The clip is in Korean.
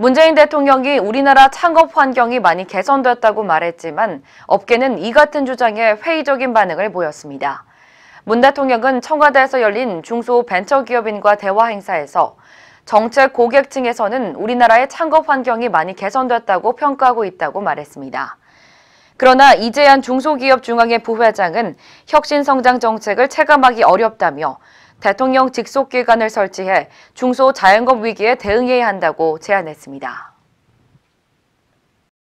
문재인 대통령이 우리나라 창업 환경이 많이 개선됐다고 말했지만 업계는 이 같은 주장에 회의적인 반응을 보였습니다. 문 대통령은 청와대에서 열린 중소벤처기업인과 대화 행사에서 정책 고객층에서는 우리나라의 창업 환경이 많이 개선됐다고 평가하고 있다고 말했습니다. 그러나 이재한 중소기업중앙회 부회장은 혁신성장 정책을 체감하기 어렵다며 대통령 직속 기관을 설치해 중소자영업 위기에 대응해야 한다고 제안했습니다.